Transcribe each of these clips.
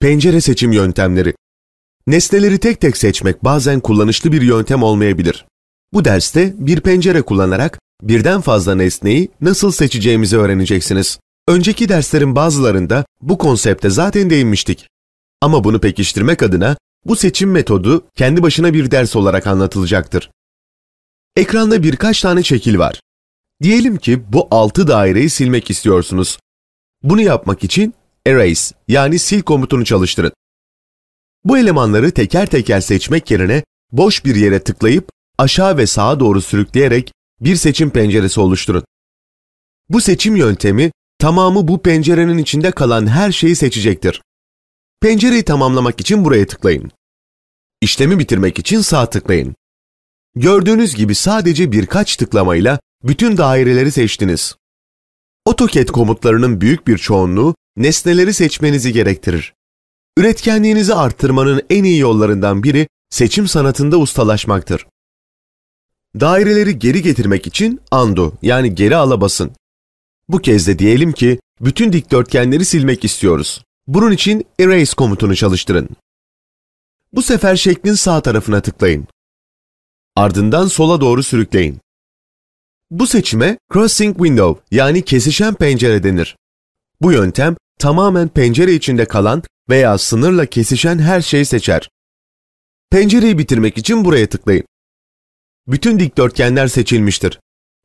Pencere seçim yöntemleri. Nesneleri tek tek seçmek bazen kullanışlı bir yöntem olmayabilir. Bu derste bir pencere kullanarak birden fazla nesneyi nasıl seçeceğimizi öğreneceksiniz. Önceki derslerin bazılarında bu konsepte zaten değinmiştik. Ama bunu pekiştirmek adına bu seçim metodu kendi başına bir ders olarak anlatılacaktır. Ekranda birkaç tane şekil var. Diyelim ki bu 6 daireyi silmek istiyorsunuz. Bunu yapmak için erase yani sil komutunu çalıştırın. Bu elemanları teker teker seçmek yerine boş bir yere tıklayıp aşağı ve sağa doğru sürükleyerek bir seçim penceresi oluşturun. Bu seçim yöntemi tamamı bu pencerenin içinde kalan her şeyi seçecektir. Pencereyi tamamlamak için buraya tıklayın. İşlemi bitirmek için sağ tıklayın. Gördüğünüz gibi sadece birkaç tıklamayla bütün daireleri seçtiniz. AutoCAD komutlarının büyük bir çoğunluğu nesneleri seçmenizi gerektirir. Üretkenliğinizi arttırmanın en iyi yollarından biri seçim sanatında ustalaşmaktır. Daireleri geri getirmek için undo yani geri ala basın. Bu kez de diyelim ki bütün dikdörtgenleri silmek istiyoruz. Bunun için erase komutunu çalıştırın. Bu sefer şeklin sağ tarafına tıklayın. Ardından sola doğru sürükleyin. Bu seçime crossing window yani kesişen pencere denir. Bu yöntem tamamen pencere içinde kalan veya sınırla kesişen her şeyi seçer. Pencereyi bitirmek için buraya tıklayın. Bütün dikdörtgenler seçilmiştir.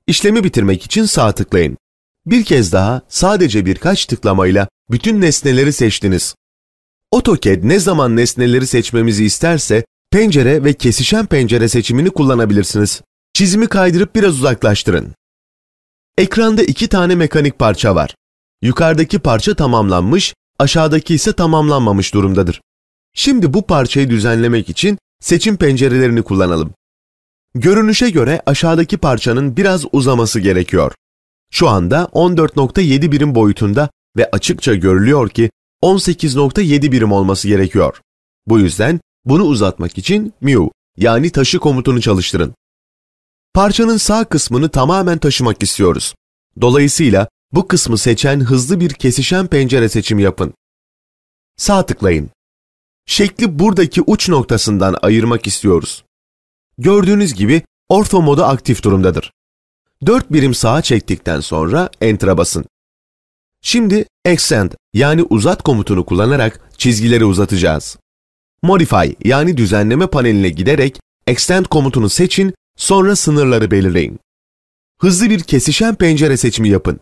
İşlemi bitirmek için sağ tıklayın. Bir kez daha sadece birkaç tıklamayla bütün nesneleri seçtiniz. AutoCAD ne zaman nesneleri seçmemizi isterse pencere ve kesişen pencere seçimini kullanabilirsiniz. Çizimi kaydırıp biraz uzaklaştırın. Ekranda iki tane mekanik parça var. Yukarıdaki parça tamamlanmış, aşağıdaki ise tamamlanmamış durumdadır. Şimdi bu parçayı düzenlemek için seçim pencerelerini kullanalım. Görünüşe göre aşağıdaki parçanın biraz uzaması gerekiyor. Şu anda 14.7 birim boyutunda ve açıkça görülüyor ki 18.7 birim olması gerekiyor. Bu yüzden bunu uzatmak için mu yani taşı komutunu çalıştırın. Parçanın sağ kısmını tamamen taşımak istiyoruz. Dolayısıyla bu kısmı seçen hızlı bir kesişen pencere seçimi yapın. Sağ tıklayın. Şekli buradaki uç noktasından ayırmak istiyoruz. Gördüğünüz gibi orto modu aktif durumdadır. 4 birim sağa çektikten sonra Enter'a basın. Şimdi Extend yani uzat komutunu kullanarak çizgileri uzatacağız. Modify yani düzenleme paneline giderek Extend komutunu seçin Sonra sınırları belirleyin. Hızlı bir kesişen pencere seçimi yapın.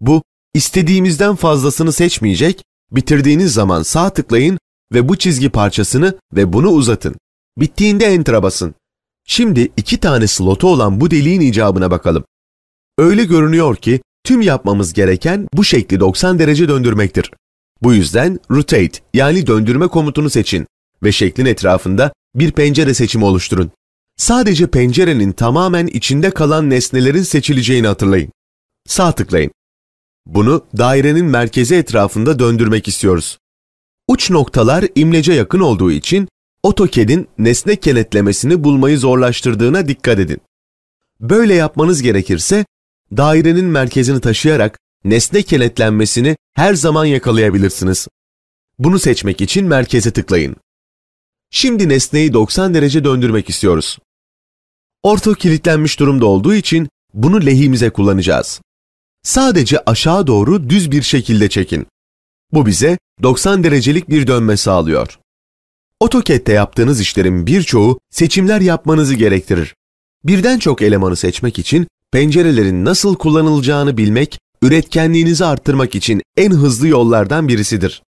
Bu, istediğimizden fazlasını seçmeyecek, bitirdiğiniz zaman sağ tıklayın ve bu çizgi parçasını ve bunu uzatın. Bittiğinde Enter'a basın. Şimdi iki tane slotu olan bu deliğin icabına bakalım. Öyle görünüyor ki tüm yapmamız gereken bu şekli 90 derece döndürmektir. Bu yüzden rotate yani döndürme komutunu seçin ve şeklin etrafında bir pencere seçimi oluşturun. Sadece pencerenin tamamen içinde kalan nesnelerin seçileceğini hatırlayın. Sağ tıklayın. Bunu dairenin merkezi etrafında döndürmek istiyoruz. Uç noktalar imlece yakın olduğu için AutoCAD'in nesne kenetlemesini bulmayı zorlaştırdığına dikkat edin. Böyle yapmanız gerekirse dairenin merkezini taşıyarak nesne kenetlenmesini her zaman yakalayabilirsiniz. Bunu seçmek için merkeze tıklayın. Şimdi nesneyi 90 derece döndürmek istiyoruz. Orta kilitlenmiş durumda olduğu için bunu lehimize kullanacağız. Sadece aşağı doğru düz bir şekilde çekin. Bu bize 90 derecelik bir dönme sağlıyor. AutoCAD'de yaptığınız işlerin birçoğu seçimler yapmanızı gerektirir. Birden çok elemanı seçmek için pencerelerin nasıl kullanılacağını bilmek, üretkenliğinizi arttırmak için en hızlı yollardan birisidir.